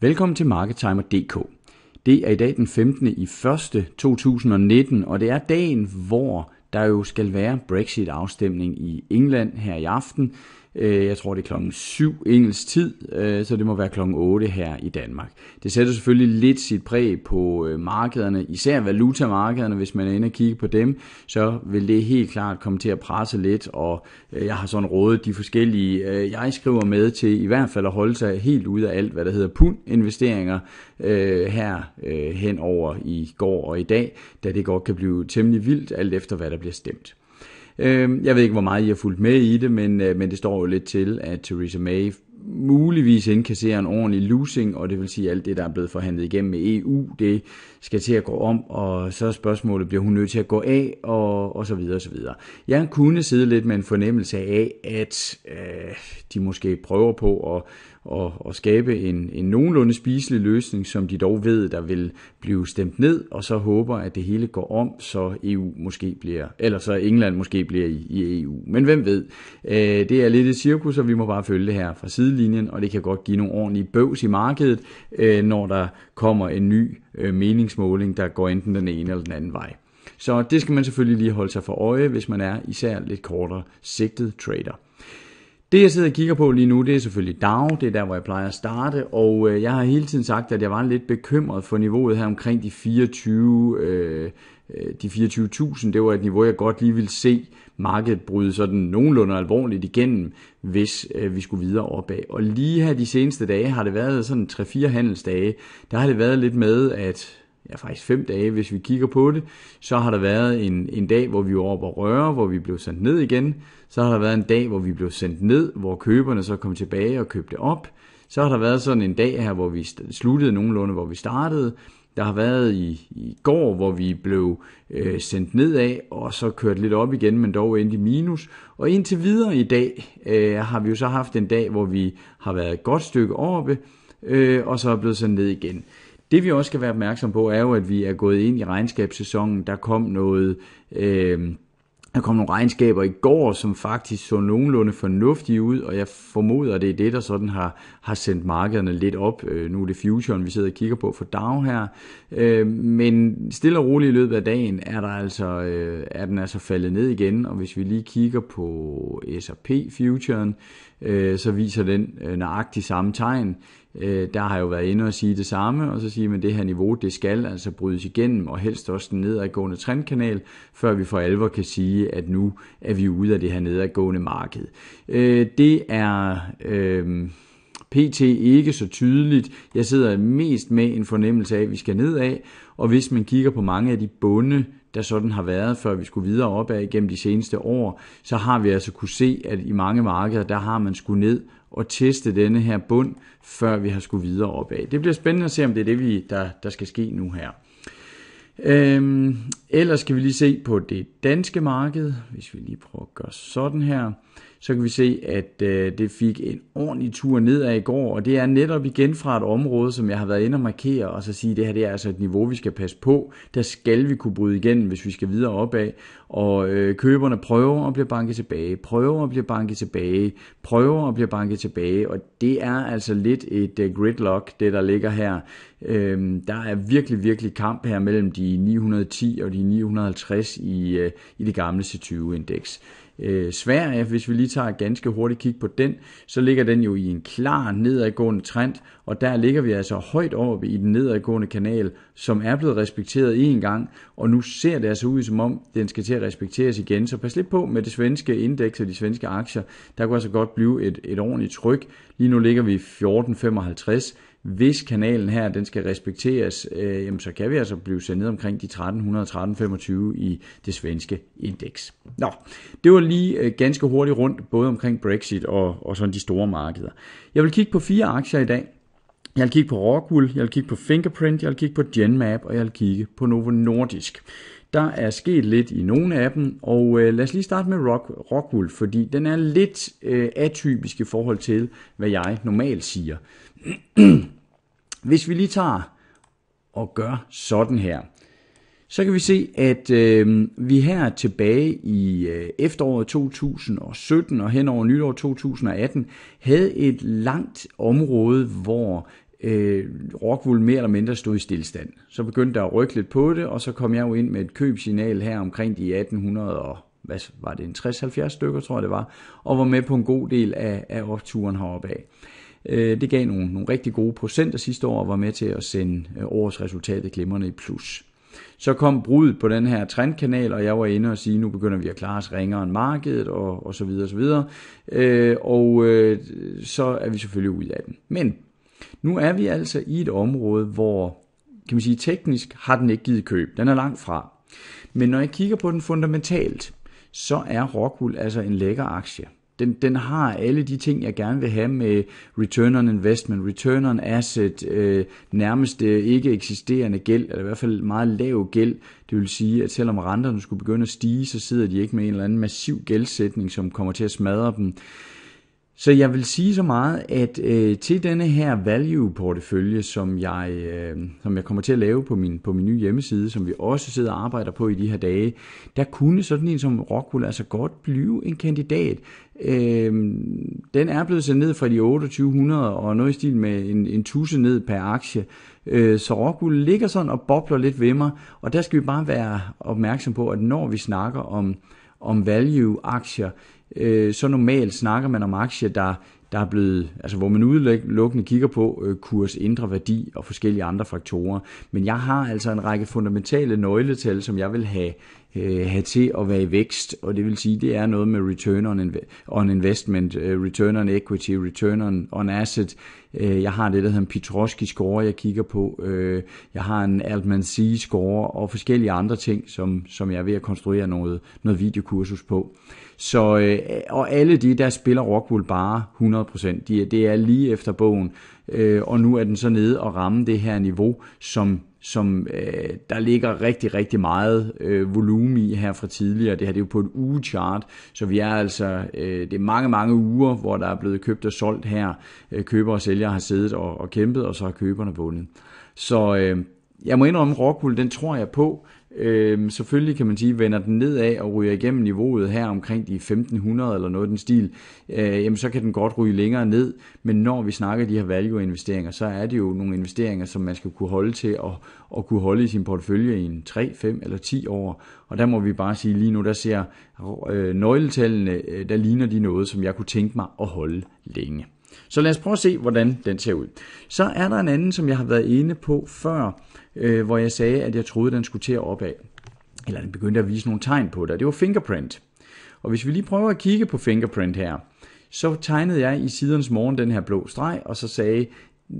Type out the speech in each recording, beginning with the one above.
Velkommen til MarketTimer.dk. Det er i dag den 15. i 1. 2019, og det er dagen, hvor der jo skal være Brexit-afstemning i England her i aften. Øh, jeg tror, det er klokken 7 engelsk tid, øh, så det må være klokken 8 her i Danmark. Det sætter selvfølgelig lidt sit præg på øh, markederne, især valutamarkederne, hvis man er inde og kigge på dem, så vil det helt klart komme til at presse lidt, og øh, jeg har sådan rådet de forskellige, jeg skriver med til i hvert fald at holde sig helt ude af alt, hvad der hedder pund-investeringer her hen over i går og i dag, da det godt kan blive temmelig vildt, alt efter hvad der bliver stemt. Øh, jeg ved ikke, hvor meget I har fulgt med i det, men, øh, men det står jo lidt til, at Theresa May muligvis indkasserer en ordentlig losing, og det vil sige, at alt det, der er blevet forhandlet igennem med EU, det skal til at gå om, og så er spørgsmålet, bliver hun nødt til at gå af, og, og så videre, og så videre. Jeg kunne sidde lidt med en fornemmelse af, at øh, de måske prøver på at, at, at skabe en, en nogenlunde spiselig løsning, som de dog ved, der vil blive stemt ned, og så håber, at det hele går om, så EU måske bliver, eller så England måske bliver i, i EU. Men hvem ved? Øh, det er lidt et cirkus, og vi må bare følge det her fra sidelinjen, og det kan godt give nogle ordentlige bøvs i markedet, øh, når der kommer en ny øh, meningsmåling, der går enten den ene eller den anden vej. Så det skal man selvfølgelig lige holde sig for øje, hvis man er især lidt kortere sigtet trader. Det jeg sidder og kigger på lige nu, det er selvfølgelig DAO, det er der hvor jeg plejer at starte, og øh, jeg har hele tiden sagt, at jeg var lidt bekymret for niveauet her omkring de 24, øh, øh, de 24.000, det var et niveau jeg godt lige ville se, markedet bryde sådan nogenlunde alvorligt igennem, hvis øh, vi skulle videre opad. Og lige her de seneste dage har det været sådan 3-4 handelsdage, der har det været lidt med, at ja, faktisk fem dage, hvis vi kigger på det, så har der været en, en dag, hvor vi var oppe og røre, hvor vi blev sendt ned igen. Så har der været en dag, hvor vi blev sendt ned, hvor køberne så kom tilbage og købte op. Så har der været sådan en dag her, hvor vi sluttede nogenlunde, hvor vi startede der har været i, i går, hvor vi blev øh, sendt nedad, og så kørt lidt op igen, men dog endte i minus. Og indtil videre i dag øh, har vi jo så haft en dag, hvor vi har været et godt stykke oppe, øh, og så er blevet sendt ned igen. Det vi også skal være opmærksom på, er jo, at vi er gået ind i regnskabssæsonen. Der kom noget... Øh, der kom nogle regnskaber i går, som faktisk så nogenlunde fornuftige ud, og jeg formoder, det er det, der sådan har, har sendt markederne lidt op. Øh, nu er det futuren, vi sidder og kigger på for dag her. Øh, men stille og roligt i løbet af dagen er, der altså, øh, er den altså faldet ned igen, og hvis vi lige kigger på S&P futuren, øh, så viser den øh, nøjagtigt samme tegn. Øh, der har jo været inde og sige det samme, og så sige, at det her niveau, det skal altså brydes igennem, og helst også den nedadgående trendkanal, før vi for alvor kan sige, at nu er vi ude af det her nedadgående marked. Øh, det er... Øh, PT ikke så tydeligt. Jeg sidder mest med en fornemmelse af, at vi skal nedad, og hvis man kigger på mange af de bunde, der sådan har været, før vi skulle videre opad gennem de seneste år, så har vi altså kunne se, at i mange markeder, der har man skulle ned og teste denne her bund, før vi har skulle videre opad. Det bliver spændende at se, om det er det, vi, der, der skal ske nu her. Øhm, ellers skal vi lige se på det danske marked, hvis vi lige prøver at gøre sådan her så kan vi se, at øh, det fik en ordentlig tur nedad i går, og det er netop igen fra et område, som jeg har været inde og markere, og så sige, at det her det er altså et niveau, vi skal passe på. Der skal vi kunne bryde igen, hvis vi skal videre opad. Og øh, køberne prøver at blive banket tilbage, prøver at blive banket tilbage, prøver at blive banket tilbage, og det er altså lidt et øh, gridlock, det der ligger her. Øh, der er virkelig, virkelig kamp her mellem de 910 og de 950 i, øh, i det gamle C20-indeks øh, Sverige, hvis vi lige tager et ganske hurtigt kig på den, så ligger den jo i en klar nedadgående trend, og der ligger vi altså højt oppe i den nedadgående kanal, som er blevet respekteret en gang, og nu ser det altså ud som om, den skal til at respekteres igen. Så pas lidt på med det svenske indeks og de svenske aktier. Der kunne altså godt blive et, et ordentligt tryk. Lige nu ligger vi 14,55 hvis kanalen her den skal respekteres, øh, jamen, så kan vi altså blive sendt ned omkring de 1300-1325 i det svenske indeks. Nå, det var lige øh, ganske hurtigt rundt, både omkring Brexit og, og sådan de store markeder. Jeg vil kigge på fire aktier i dag. Jeg vil kigge på Rockwool, jeg vil kigge på Fingerprint, jeg vil kigge på Genmap, og jeg vil kigge på Novo Nordisk. Der er sket lidt i nogle af dem, og øh, lad os lige starte med Rock, Rockwool, fordi den er lidt øh, atypisk i forhold til, hvad jeg normalt siger. Hvis vi lige tager og gør sådan her, så kan vi se, at øh, vi her tilbage i øh, efteråret 2017 og hen over nytår 2018 havde et langt område, hvor øh, Rockwool mere eller mindre stod i stillstand. Så begyndte der at rykke lidt på det, og så kom jeg jo ind med et købsignal her omkring de 1800 og hvad var det, en 60-70 stykker, tror jeg det var, og var med på en god del af, af opturen heroppe af. Øh, det gav nogle, nogle rigtig gode procenter sidste år og var med til at sende øh, årets resultatet glimrende i plus. Så kom brudet på den her trendkanal, og jeg var inde og sige, nu begynder vi at klare os ringere end markedet, og, og så videre, og så videre. Øh, og øh, så er vi selvfølgelig ud af den. Men nu er vi altså i et område, hvor kan man sige, teknisk har den ikke givet køb. Den er langt fra. Men når jeg kigger på den fundamentalt, så er Rockwool altså en lækker aktie. Den, den har alle de ting, jeg gerne vil have med return on investment, return on asset, øh, nærmest øh, ikke eksisterende gæld, eller i hvert fald meget lav gæld. Det vil sige, at selvom renterne skulle begynde at stige, så sidder de ikke med en eller anden massiv gældsætning, som kommer til at smadre dem. Så jeg vil sige så meget, at øh, til denne her value-portefølje, som jeg, øh, som jeg kommer til at lave på min, på min nye hjemmeside, som vi også sidder og arbejder på i de her dage, der kunne sådan en som Rockwool altså godt blive en kandidat. Øh, den er blevet sendt ned fra de 2800 og noget i stil med en, en tusse ned per aktie. Øh, så Rockwool ligger sådan og bobler lidt ved mig, og der skal vi bare være opmærksom på, at når vi snakker om, om value-aktier, øh, så normalt snakker man om aktier, der, der er blevet, altså hvor man udelukkende kigger på øh, kurs, indre værdi og forskellige andre faktorer. Men jeg har altså en række fundamentale nøgletal, som jeg vil have Øh, have til at være i vækst, og det vil sige, det er noget med return on, on investment, øh, return on equity, return on, on asset. Øh, jeg har det, der hedder en Petroski score, jeg kigger på. jeg har en Altman C score og forskellige andre ting, som, som jeg er ved at konstruere noget, noget videokursus på. Så, og alle de, der spiller Rockwool bare 100%, de, det er lige efter bogen, øh, og nu er den så nede og ramme det her niveau, som, som øh, der ligger rigtig, rigtig meget øh, volumen i her fra tidligere. Det her det er jo på et ugechart, så vi er altså, øh, det er mange, mange uger, hvor der er blevet købt og solgt her. Øh, køber og sælger har siddet og, og kæmpet, og så har køberne vundet. Så øh, jeg må indrømme, råkul, den tror jeg på. Øhm, selvfølgelig kan man sige, vender den nedad og ryger igennem niveauet her omkring de 1500 eller noget den stil, øh, jamen så kan den godt ryge længere ned, men når vi snakker de her value-investeringer, så er det jo nogle investeringer, som man skal kunne holde til og, og kunne holde i sin portefølje i en 3, 5 eller 10 år, og der må vi bare sige lige nu, der ser øh, nøgletallene, øh, der ligner de noget, som jeg kunne tænke mig at holde længe. Så lad os prøve at se, hvordan den ser ud. Så er der en anden, som jeg har været inde på før, øh, hvor jeg sagde, at jeg troede, den skulle til at opad. Eller den begyndte at vise nogle tegn på det, det var fingerprint. Og hvis vi lige prøver at kigge på fingerprint her, så tegnede jeg i sidernes morgen den her blå streg, og så sagde,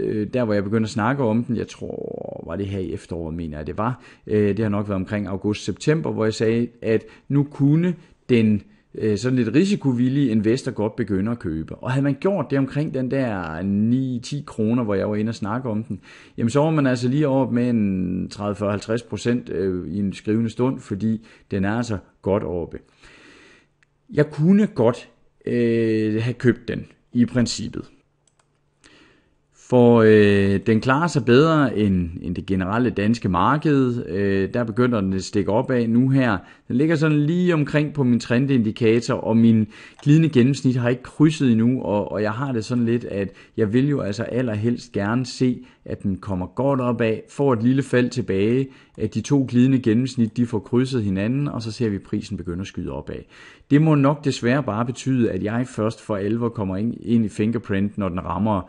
øh, der hvor jeg begyndte at snakke om den, jeg tror, var det her i efteråret, mener jeg det var, øh, det har nok været omkring august-september, hvor jeg sagde, at nu kunne den Øh, sådan lidt risikovillige investor godt begynder at købe. Og havde man gjort det omkring den der 9-10 kroner, hvor jeg var inde og snakke om den, jamen så var man altså lige op med en 30-50 procent øh, i en skrivende stund, fordi den er altså godt oppe. Jeg kunne godt øh, have købt den i princippet. For øh, den klarer sig bedre end, end det generelle danske marked. Øh, der begynder den at stikke op af nu her. Den ligger sådan lige omkring på min trendindikator, og min glidende gennemsnit har ikke krydset endnu, og, og jeg har det sådan lidt, at jeg vil jo altså allerhelst gerne se, at den kommer godt op af, får et lille fald tilbage, at de to glidende gennemsnit de får krydset hinanden, og så ser vi prisen begynde at skyde op af. Det må nok desværre bare betyde, at jeg først for alvor kommer ind, ind i fingerprint, når den rammer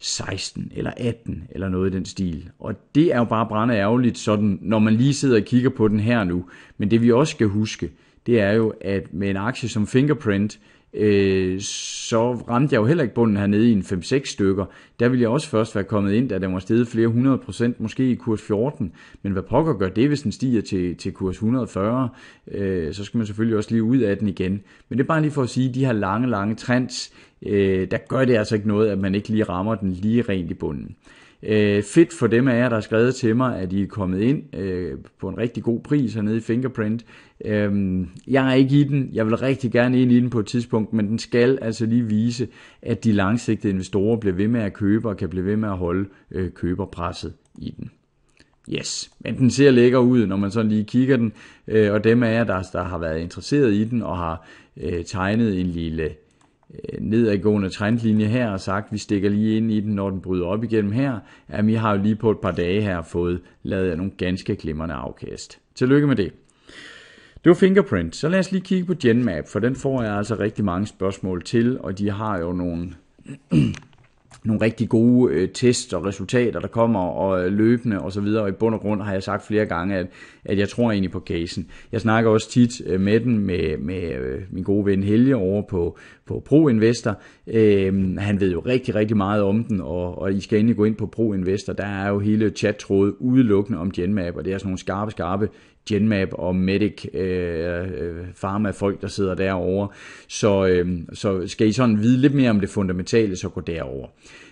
16 eller 18 eller noget i den stil. Og det er jo bare brænde ærgerligt, sådan, når man lige sidder og kigger på den her nu. Men det vi også skal huske, det er jo, at med en aktie som Fingerprint, Øh, så ramte jeg jo heller ikke bunden hernede i en 5-6 stykker. Der ville jeg også først være kommet ind, da den var steget flere 100 procent, måske i kurs 14. Men hvad pokker gør det, hvis den stiger til, til kurs 140? Øh, så skal man selvfølgelig også lige ud af den igen. Men det er bare lige for at sige, at de her lange, lange trends, øh, der gør det altså ikke noget, at man ikke lige rammer den lige rent i bunden. Øh, fedt for dem af jer, der har skrevet til mig, at I er kommet ind øh, på en rigtig god pris hernede i Fingerprint. Øh, jeg er ikke i den. Jeg vil rigtig gerne ind i den på et tidspunkt, men den skal altså lige vise, at de langsigtede investorer bliver ved med at købe og kan blive ved med at holde øh, køberpresset i den. Yes, men den ser lækker ud, når man sådan lige kigger den, øh, og dem af jer, der, der har været interesseret i den og har øh, tegnet en lille Øh, nedadgående trendlinje her og sagt, vi stikker lige ind i den, når den bryder op igennem her, Jamen, vi har jo lige på et par dage her fået lavet nogle ganske glimrende afkast. Tillykke med det. Det var Fingerprint. Så lad os lige kigge på Genmap, for den får jeg altså rigtig mange spørgsmål til, og de har jo nogle nogle rigtig gode øh, tests og resultater, der kommer og øh, løbende og så videre. Og i bund og grund har jeg sagt flere gange, at, at jeg tror egentlig på casen. Jeg snakker også tit øh, med den, med, med øh, min gode ven Helge over på, på ProInvestor. Øh, han ved jo rigtig, rigtig meget om den, og, og I skal endelig gå ind på ProInvestor. Der er jo hele chattrådet udelukkende om Genmap, og det er sådan nogle skarpe, skarpe Genmap og Medic øh, øh Pharma folk, der sidder derovre. Så, øh, så skal I sådan vide lidt mere om det fundamentale, så gå derover.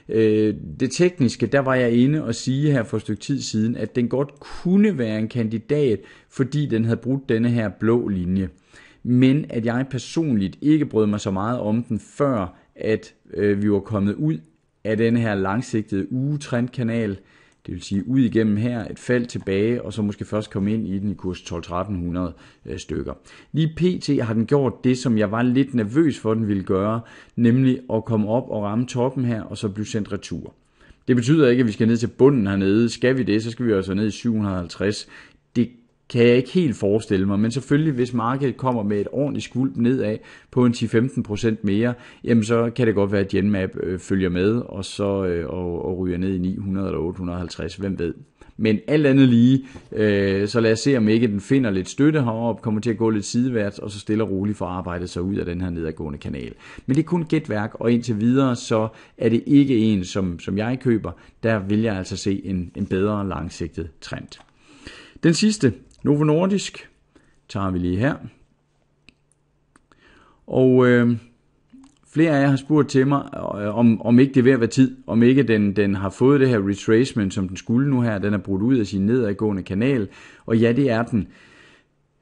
Øh, det tekniske, der var jeg inde og sige her for et stykke tid siden, at den godt kunne være en kandidat, fordi den havde brudt denne her blå linje. Men at jeg personligt ikke brød mig så meget om den, før at øh, vi var kommet ud af den her langsigtede ugetrendkanal, det vil sige ud igennem her, et fald tilbage, og så måske først komme ind i den i kurs 12-1300 øh, stykker. Lige pt. har den gjort det, som jeg var lidt nervøs for, den ville gøre, nemlig at komme op og ramme toppen her, og så blive sendt retur. Det betyder ikke, at vi skal ned til bunden hernede. Skal vi det, så skal vi altså ned i 750 kan jeg ikke helt forestille mig, men selvfølgelig hvis markedet kommer med et ordentligt skuld nedad på en 10-15% mere, jamen så kan det godt være, at Genmap øh, følger med og så øh, og, og ryger ned i 900 eller 850, hvem ved. Men alt andet lige, øh, så lad os se, om ikke den finder lidt støtte heroppe, kommer til at gå lidt sideværds, og så stille og roligt får arbejdet sig ud af den her nedadgående kanal. Men det er kun gætværk, og indtil videre, så er det ikke en, som, som jeg køber. Der vil jeg altså se en, en bedre langsigtet trend. Den sidste, Novo Nordisk tager vi lige her. Og øh, flere af jer har spurgt til mig, øh, om, om ikke det er ved at være tid, om ikke den, den har fået det her retracement, som den skulle nu her, den er brudt ud af sin nedadgående kanal, og ja, det er den.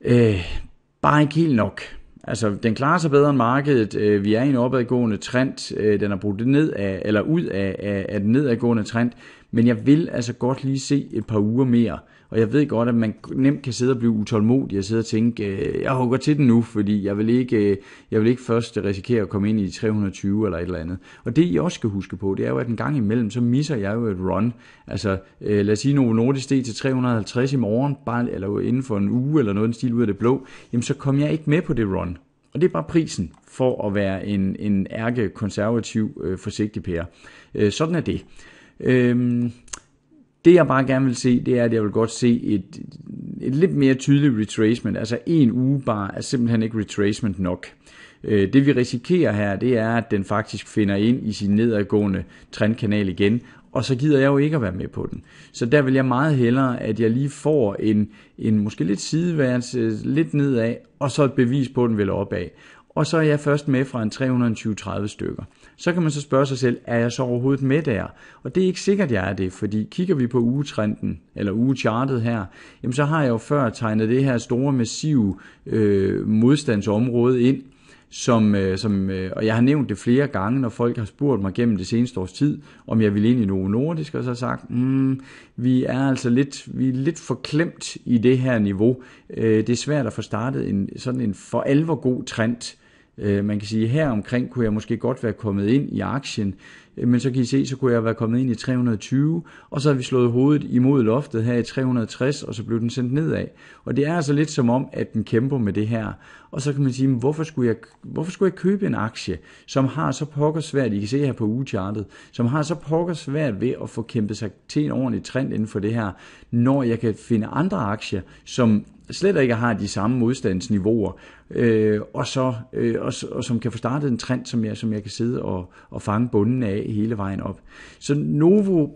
Øh, bare ikke helt nok. Altså, den klarer sig bedre end markedet. Øh, vi er i en opadgående trend. Øh, den er brudt ned af, eller ud af, af, af den nedadgående trend. Men jeg vil altså godt lige se et par uger mere. Og jeg ved godt, at man nemt kan sidde og blive utålmodig og sidde og tænke, øh, jeg hugger til den nu, fordi jeg vil, ikke, øh, jeg vil ikke først risikere at komme ind i 320 eller et eller andet. Og det I også skal huske på, det er jo, at en gang imellem, så misser jeg jo et run. Altså, øh, lad os sige, Novo Nordisk steg til 350 i morgen, bare, eller inden for en uge eller noget den stil ud af det blå, jamen så kom jeg ikke med på det run. Og det er bare prisen for at være en, en ærke konservativ øh, forsigtig pære. Øh, sådan er det. Øhm, det jeg bare gerne vil se, det er, at jeg vil godt se et, et lidt mere tydeligt retracement. Altså en uge bare er simpelthen ikke retracement nok. Øh, det vi risikerer her, det er, at den faktisk finder ind i sin nedadgående trendkanal igen, og så gider jeg jo ikke at være med på den. Så der vil jeg meget hellere, at jeg lige får en, en måske lidt sideværelse, lidt nedad, og så et bevis på, at den vil opad og så er jeg først med fra en 320-30 stykker. Så kan man så spørge sig selv, er jeg så overhovedet med der? Og det er ikke sikkert, jeg er det, fordi kigger vi på ugetrenden, eller ugechartet her, jamen så har jeg jo før tegnet det her store, massive øh, modstandsområde ind, som, øh, som, øh, og jeg har nævnt det flere gange, når folk har spurgt mig gennem det seneste års tid, om jeg vil ind i Novo Nordisk, og så har sagt, mm, vi er altså lidt, vi er lidt for klemt i det her niveau. Øh, det er svært at få startet en, sådan en for alvor god trend, Øh, man kan sige, her omkring kunne jeg måske godt være kommet ind i aktien, øh, men så kan I se, så kunne jeg være kommet ind i 320, og så har vi slået hovedet imod loftet her i 360, og så blev den sendt nedad. Og det er altså lidt som om, at den kæmper med det her. Og så kan man sige, hvorfor skulle jeg, hvorfor skulle jeg købe en aktie, som har så pokkersvært, I kan se her på ugechartet, som har så pokkersvært ved at få kæmpet sig til en ordentlig trend inden for det her, når jeg kan finde andre aktier, som slet ikke har de samme modstandsniveauer, øh, og, så, øh, og, og som kan få startet en trend, som jeg, som jeg kan sidde og, og fange bunden af hele vejen op. Så Novo,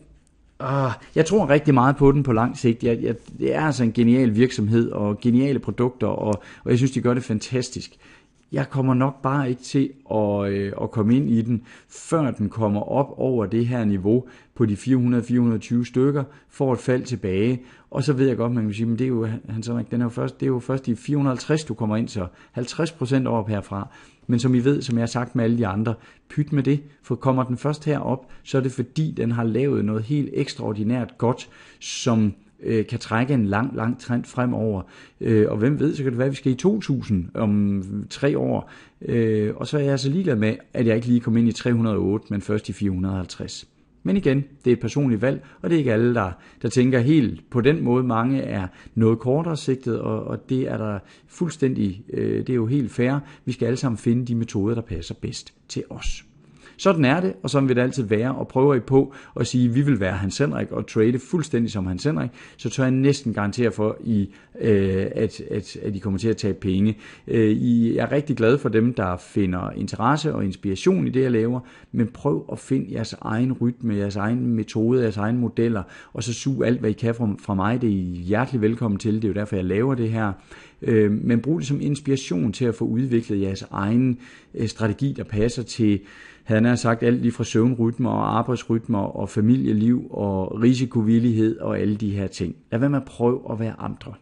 øh, jeg tror rigtig meget på den på lang sigt. Jeg, jeg, det er altså en genial virksomhed og geniale produkter, og, og jeg synes, de gør det fantastisk jeg kommer nok bare ikke til at, øh, at komme ind i den, før den kommer op over det her niveau på de 400-420 stykker, får et fald tilbage. Og så ved jeg godt, man kan sige, men det er jo, han sagde, den er jo først, det er jo først i 450, du kommer ind, så 50% op herfra. Men som I ved, som jeg har sagt med alle de andre, pyt med det, for kommer den først herop, så er det fordi, den har lavet noget helt ekstraordinært godt, som øh, kan trække en lang, lang trend fremover. Øh, og hvem ved, så kan det være, at vi skal i 2000 om tre år. Øh, og så er jeg så altså ligeglad med, at jeg ikke lige kom ind i 308, men først i 450. Men igen, det er et personligt valg, og det er ikke alle, der, der tænker helt på den måde. Mange er noget kortere sigtet, og, og det er der fuldstændig, øh, det er jo helt fair. Vi skal alle sammen finde de metoder, der passer bedst til os. Sådan er det, og sådan vil det altid være, og prøver I på at sige, at vi vil være Hans Henrik og trade fuldstændig som Hans Henrik, så tør jeg næsten garantere for, I, øh, at, at, at I kommer til at tage penge. Øh, I er rigtig glad for dem, der finder interesse og inspiration i det, jeg laver, men prøv at finde jeres egen rytme, jeres egen metode, jeres egen modeller, og så sug alt, hvad I kan fra, mig. Det er I hjertelig velkommen til, det er jo derfor, jeg laver det her. Øh, men brug det som inspiration til at få udviklet jeres egen strategi, der passer til han har sagt alt lige fra søvnrytmer og arbejdsrytmer og familieliv og risikovillighed og alle de her ting. Lad være med at prøve at være andre.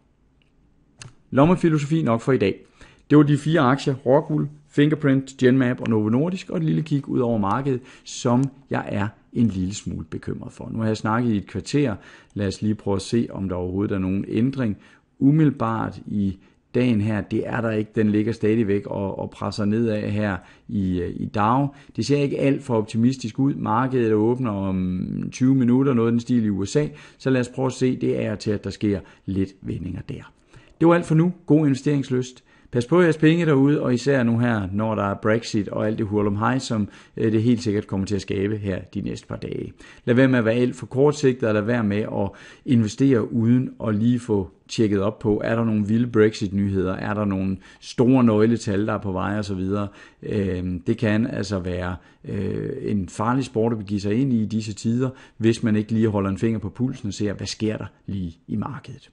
Lommefilosofi nok for i dag. Det var de fire aktier, Rockwool, Fingerprint, Genmap og Novo Nordisk, og et lille kig ud over markedet, som jeg er en lille smule bekymret for. Nu har jeg snakket i et kvarter. Lad os lige prøve at se, om der overhovedet er nogen ændring umiddelbart i dagen her, det er der ikke. Den ligger stadigvæk og, og presser nedad her i, øh, i dag. Det ser ikke alt for optimistisk ud. Markedet åbner om 20 minutter, noget den stil i USA. Så lad os prøve at se, det er til, at der sker lidt vendinger der. Det var alt for nu. God investeringslyst. Pas på jeres penge derude, og især nu her, når der er Brexit og alt det hurlum hej, som øh, det helt sikkert kommer til at skabe her de næste par dage. Lad være med at være alt for kortsigtet, og lad være med at investere uden at lige få tjekket op på, er der nogle vilde Brexit-nyheder, er der nogle store nøgletal, der er på vej osv. Øhm, det kan altså være øh, en farlig sport at begive sig ind i i disse tider, hvis man ikke lige holder en finger på pulsen og ser, hvad sker der lige i markedet.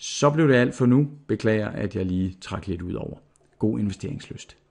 Så blev det alt for nu. Beklager, at jeg lige trak lidt ud over. God investeringslyst.